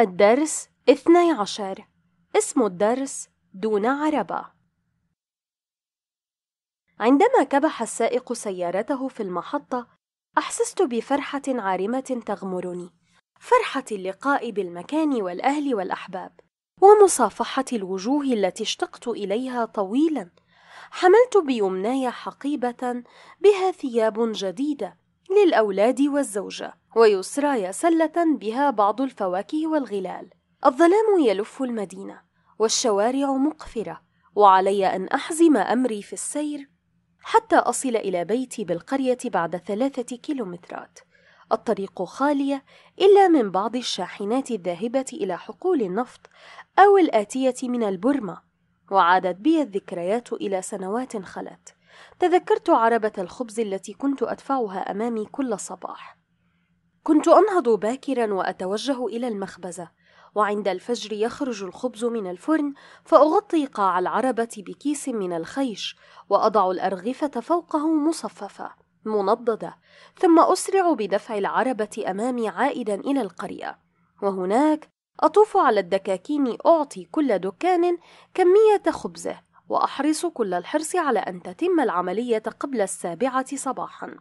الدرس 12 اسم الدرس دون عربة عندما كبح السائق سيارته في المحطة أحسست بفرحة عارمة تغمرني فرحة اللقاء بالمكان والأهل والأحباب ومصافحة الوجوه التي اشتقت إليها طويلا حملت بيمناي حقيبة بها ثياب جديدة للأولاد والزوجة ويسرى سلة بها بعض الفواكه والغلال الظلام يلف المدينة والشوارع مقفرة وعلي أن أحزم أمري في السير حتى أصل إلى بيتي بالقرية بعد ثلاثة كيلومترات الطريق خالية إلا من بعض الشاحنات الذاهبة إلى حقول النفط أو الآتية من البرمة وعادت بي الذكريات إلى سنوات خلت تذكرت عربة الخبز التي كنت أدفعها أمامي كل صباح كنت أنهض باكرا وأتوجه إلى المخبزة وعند الفجر يخرج الخبز من الفرن فأغطي قاع العربة بكيس من الخيش وأضع الأرغفة فوقه مصففة منضدة ثم أسرع بدفع العربة أمامي عائدا إلى القرية وهناك أطوف على الدكاكين أعطي كل دكان كمية خبزه وأحرص كل الحرص على أن تتم العملية قبل السابعة صباحًا.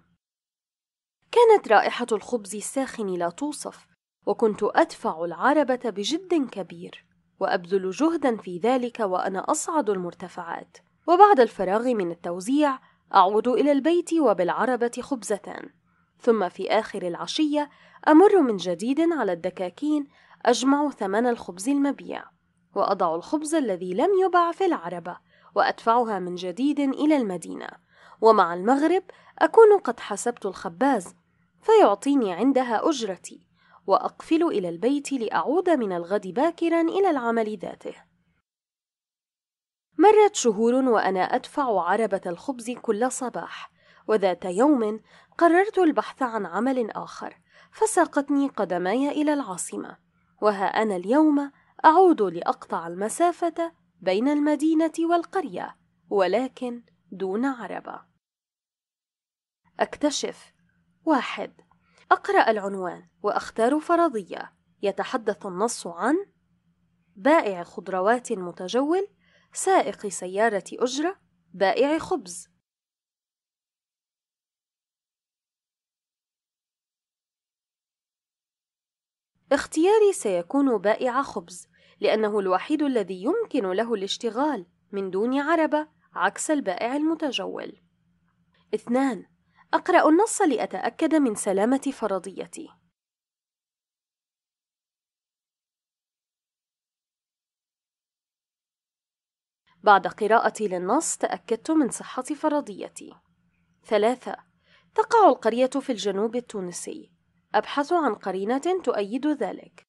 كانت رائحة الخبز الساخن لا توصف، وكنت أدفع العربة بجد كبير، وأبذل جهدًا في ذلك وأنا أصعد المرتفعات، وبعد الفراغ من التوزيع أعود إلى البيت وبالعربة خبزتان، ثم في آخر العشية أمر من جديد على الدكاكين أجمع ثمن الخبز المبيع، وأضع الخبز الذي لم يباع في العربة وأدفعها من جديد إلى المدينة ومع المغرب أكون قد حسبت الخباز فيعطيني عندها أجرتي وأقفل إلى البيت لأعود من الغد باكرا إلى العمل ذاته مرت شهور وأنا أدفع عربة الخبز كل صباح وذات يوم قررت البحث عن عمل آخر فساقتني قدماي إلى العاصمة وها أنا اليوم أعود لأقطع المسافة بين المدينة والقرية ولكن دون عربة أكتشف واحد أقرأ العنوان وأختار فرضية يتحدث النص عن بائع خضروات متجول سائق سيارة أجرة بائع خبز اختياري سيكون بائع خبز لأنه الوحيد الذي يمكن له الاشتغال من دون عربة عكس البائع المتجول. اثنان أقرأ النص لأتأكد من سلامة فرضيتي. بعد قراءتي للنص تأكدت من صحة فرضيتي. ثلاثة تقع القرية في الجنوب التونسي. أبحث عن قرينة تؤيد ذلك.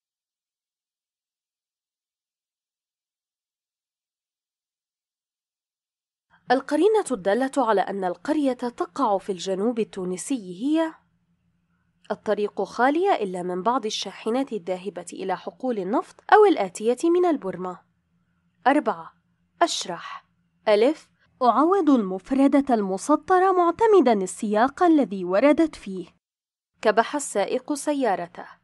القرينة الدالة على أن القرية تقع في الجنوب التونسي هي الطريق خالية إلا من بعض الشاحنات الذاهبة إلى حقول النفط أو الآتية من البرمة. أربعة أشرح ألف أعوض المفردة المسطرة معتمدا السياق الذي وردت فيه كبح السائق سيارته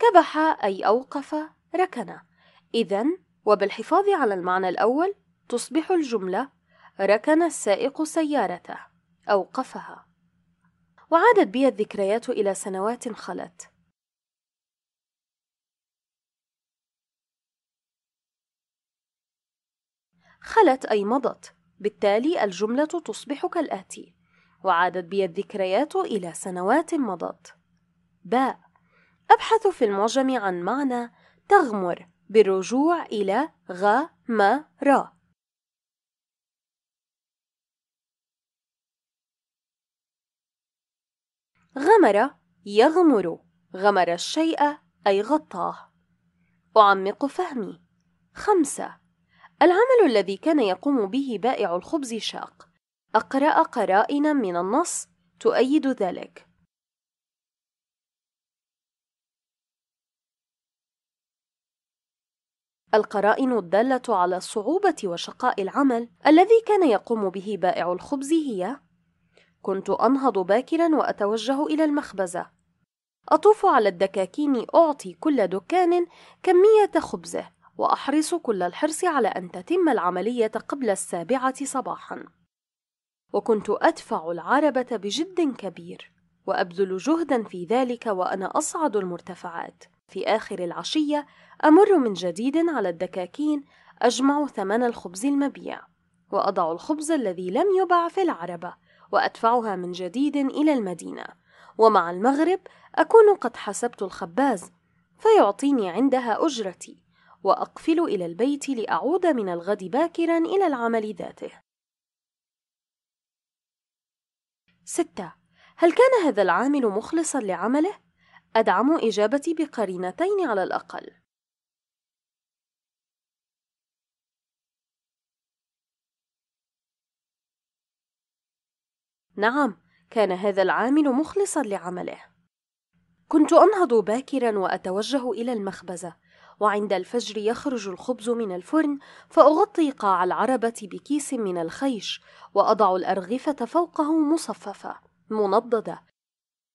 كبح أي أوقف ركن إذا وبالحفاظ على المعنى الأول تصبح الجملة ركن السائق سيارته أوقفها وعادت بي الذكريات إلى سنوات خلت خلت أي مضت بالتالي الجملة تصبح كالآتي وعادت بي الذكريات إلى سنوات مضت باء أبحث في المعجم عن معنى تغمر بالرجوع إلى غمرة غمر يغمر غمر الشيء أي غطاه أعمق فهمي خمسة العمل الذي كان يقوم به بائع الخبز شاق أقرأ قرائنا من النص تؤيد ذلك القرائن الدالة على صعوبة وشقاء العمل الذي كان يقوم به بائع الخبز هي: كنت أنهض باكرا وأتوجه إلى المخبزة، أطوف على الدكاكين أعطي كل دكان كمية خبزه، وأحرص كل الحرص على أن تتم العملية قبل السابعة صباحا، وكنت أدفع العربة بجد كبير، وأبذل جهدا في ذلك وأنا أصعد المرتفعات. في آخر العشية أمر من جديد على الدكاكين أجمع ثمن الخبز المبيع وأضع الخبز الذي لم يبع في العربة وأدفعها من جديد إلى المدينة ومع المغرب أكون قد حسبت الخباز فيعطيني عندها أجرتي وأقفل إلى البيت لأعود من الغد باكرا إلى العمل ذاته ستة هل كان هذا العامل مخلصا لعمله؟ أدعم إجابتي بقرينتين على الأقل نعم كان هذا العامل مخلصا لعمله كنت انهض باكرا واتوجه الى المخبزه وعند الفجر يخرج الخبز من الفرن فاغطي قاع العربه بكيس من الخيش واضع الارغفه فوقه مصففه منضده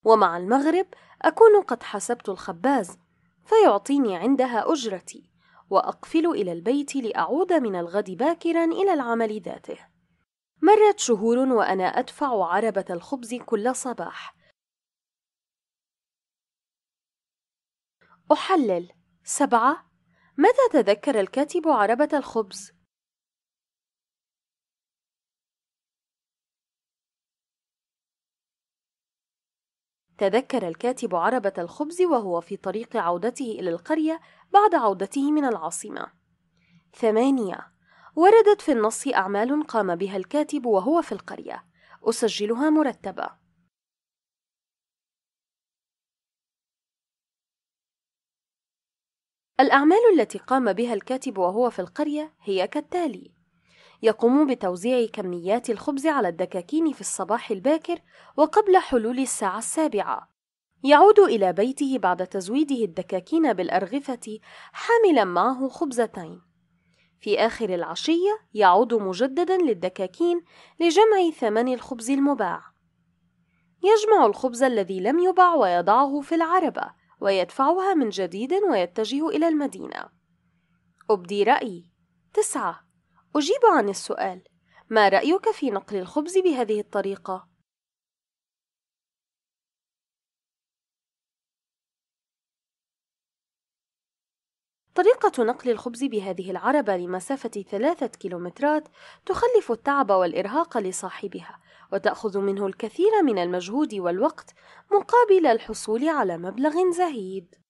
ومع المغرب أكون قد حسبت الخباز فيعطيني عندها أجرتي وأقفل إلى البيت لأعود من الغد باكرا إلى العمل ذاته مرت شهور وأنا أدفع عربة الخبز كل صباح أحلل سبعة متى تذكر الكاتب عربة الخبز؟ تذكر الكاتب عربة الخبز وهو في طريق عودته إلى القرية بعد عودته من العاصمة. ثمانية وردت في النص أعمال قام بها الكاتب وهو في القرية أسجلها مرتبة الأعمال التي قام بها الكاتب وهو في القرية هي كالتالي يقوم بتوزيع كميات الخبز على الدكاكين في الصباح الباكر وقبل حلول الساعة السابعة يعود إلى بيته بعد تزويده الدكاكين بالأرغفة حاملا معه خبزتين في آخر العشية يعود مجددا للدكاكين لجمع ثمن الخبز المباع يجمع الخبز الذي لم يباع ويضعه في العربة ويدفعها من جديد ويتجه إلى المدينة أبدي رأيي تسعة أجيب عن السؤال ما رأيك في نقل الخبز بهذه الطريقة؟ طريقة نقل الخبز بهذه العربة لمسافة ثلاثة كيلومترات تخلف التعب والإرهاق لصاحبها وتأخذ منه الكثير من المجهود والوقت مقابل الحصول على مبلغ زهيد